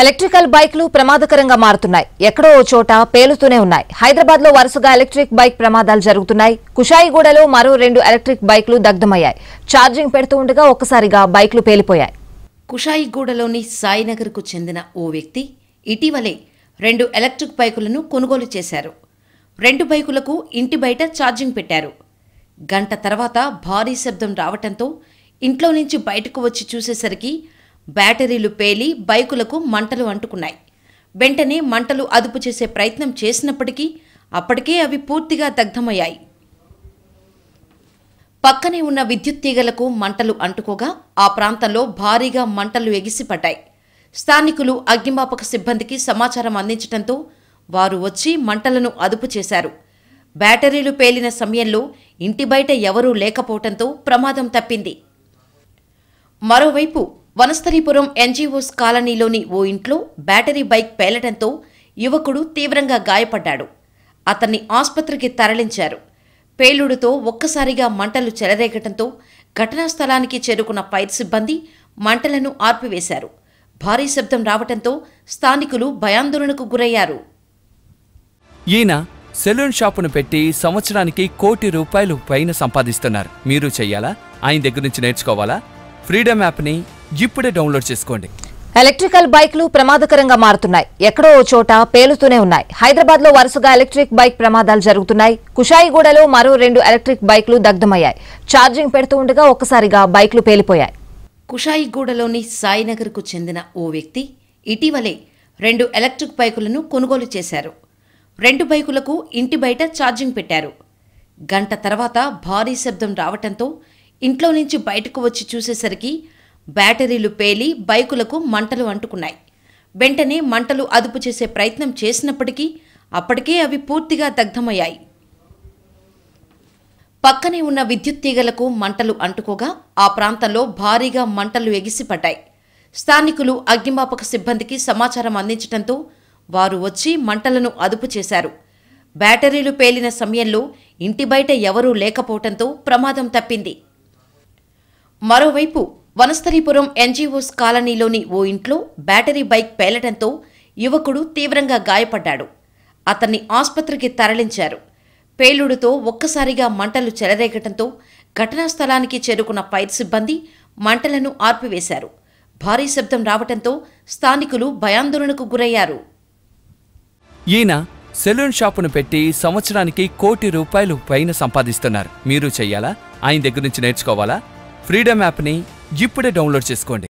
electrical బైక్లు ప్రమాదకరంగా మారుతున్నాయి ఎక్కడో చోట పేలుతూనే ఉన్నాయి హైదరాబాద్ లో వరుసగా ఎలక్ట్రిక్ బైక్ ప్రమాదాలు జరుగుతున్నాయి కుషాయిగూడలో మరో రెండు ఎలక్ట్రిక్ బైక్లు దగ్ధమయ్యాయి ఛార్జింగ్ పెడుతూ ఉండగా ఒక్కసారిగా బైక్లు పేలిపోయాయి కుషాయిగూడలోని సాయినగర్కు చెందిన ఓ వ్యక్తి ఇటీవలే రెండు ఎలక్ట్రిక్ బైకులను కొనుగోలు చేశారు రెండు బైకులకు ఇంటి బయట ఛార్జింగ్ పెట్టారు గంట తర్వాత భారీ శబ్దం రావటంతో ఇంట్లో నుంచి బయటకు వచ్చి చూసేసరికి బ్యాటరీలు పేలి బైకులకు మంటలు అంటుకున్నాయి వెంటనే మంటలు అదుపు చేసే ప్రయత్నం చేసినప్పటికీ అప్పటికే అవి పూర్తిగా దగ్ధమయ్యాయి పక్కనే ఉన్న విద్యుత్ తీగలకు మంటలు అంటుకోగా ఆ ప్రాంతంలో భారీగా మంటలు ఎగిసిపడ్డాయి స్థానికులు అగ్నిమాపక సిబ్బందికి సమాచారం అందించడంతో వారు వచ్చి మంటలను అదుపు చేశారు బ్యాటరీలు పేలిన సమయంలో ఇంటి బయట ఎవరూ లేకపోవడంతో ప్రమాదం తప్పింది మరోవైపు వనస్థలీపురం ఎన్జీఓస్ కాలనీలోని ఓ ఇంట్లో బ్యాటరీ బైక్ పేలడంతో యువకుడు తీవ్రంగా గాయపడ్డాడు అతన్ని ఆస్పత్రికి తరలించారు పేలుడుతో ఒక్కసారిగా మంటలు చెలరేగటంతో ఘటనా స్థలానికి చేరుకున్న ఫైర్ సిబ్బంది మంటలను ఆర్పివేశారు భారీ శబ్దం రావటంతో స్థానికులు భయాందోళనకు గురయ్యారు ఈయన సెలూన్ షాపును పెట్టి సంవత్సరానికి కోటి రూపాయలు పైన సంపాదిస్తున్నారు మీరు చెయ్యాలా ఆయన దగ్గర నుంచి నేర్చుకోవాలా ఫ్రీడమ్ యాప్ని ఇప్పుడే డౌన్లోడ్ చేసుకోండి ఎలక్ట్రికల్ బైక్లు ప్రమాదకరంగా మారుతున్నాయి ఎక్కడో చోట పేలుతూనే ఉన్నాయి హైదరాబాద్ లో వరుసగా ఎలక్ట్రిక్ బైక్ ప్రమాదాలు జరుగుతున్నాయి కుషాయిగూడలో మరో రెండు ఎలక్ట్రిక్ బైక్లు దగ్ధమయ్యాయి ఛార్జింగ్ పెడుతూ ఉండగా ఒక్కసారిగా బైక్లు పేలిపోయాయి కుషాయిగూడలోని సాయినగర్కు చెందిన ఓ వ్యక్తి ఇటీవలే రెండు ఎలక్ట్రిక్ బైకులను కొనుగోలు చేశారు రెండు బైకులకు ఇంటి బయట ఛార్జింగ్ పెట్టారు గంట తర్వాత భారీ శబ్దం రావటంతో ఇంట్లో నుంచి బయటకు వచ్చి చూసేసరికి బ్యాటరీలు పేలి బైకులకు మంటలు అంటుకున్నాయి వెంటనే మంటలు అదుపు చేసే ప్రయత్నం చేసినప్పటికీ అప్పటికే అవి పూర్తిగా దగ్ధమయ్యాయి పక్కనే ఉన్న విద్యుత్ తీగలకు మంటలు అంటుకోగా ఆ ప్రాంతంలో భారీగా మంటలు ఎగిసిపడ్డాయి స్థానికులు అగ్నిమాపక సిబ్బందికి సమాచారం అందించడంతో వారు వచ్చి మంటలను అదుపు చేశారు బ్యాటరీలు పేలిన సమయంలో ఇంటి బయట ఎవరూ లేకపోవడంతో ప్రమాదం తప్పింది మరోవైపు వనస్థలీపురం ఎన్జీఓస్ కాలనీలోని ఓ ఇంట్లో బ్యాటరీ బైక్ పేలటంతో యువకుడు తీవ్రంగా గాయపడ్డాడు అతన్ని ఆస్పత్రికి తరలించారు పేలుడుతో ఒక్కసారిగా మంటలు చెలరేగటంతో ఘటనా స్థలానికి చేరుకున్న ఫైర్ సిబ్బంది మంటలను ఆర్పివేశారు భారీ శబ్దం రావటంతో స్థానికులు భయాందోళనకు గురయ్యారు ఈయన సెలూన్ షాపును పెట్టి సంవత్సరానికి కోటి రూపాయలు పైన సంపాదిస్తున్నారు మీరు చెయ్యాలా ఆయన దగ్గర నుంచి నేర్చుకోవాలా ఫ్రీడమ్ యాప్ని ఇప్పుడే డౌన్లోడ్ చేసుకోండి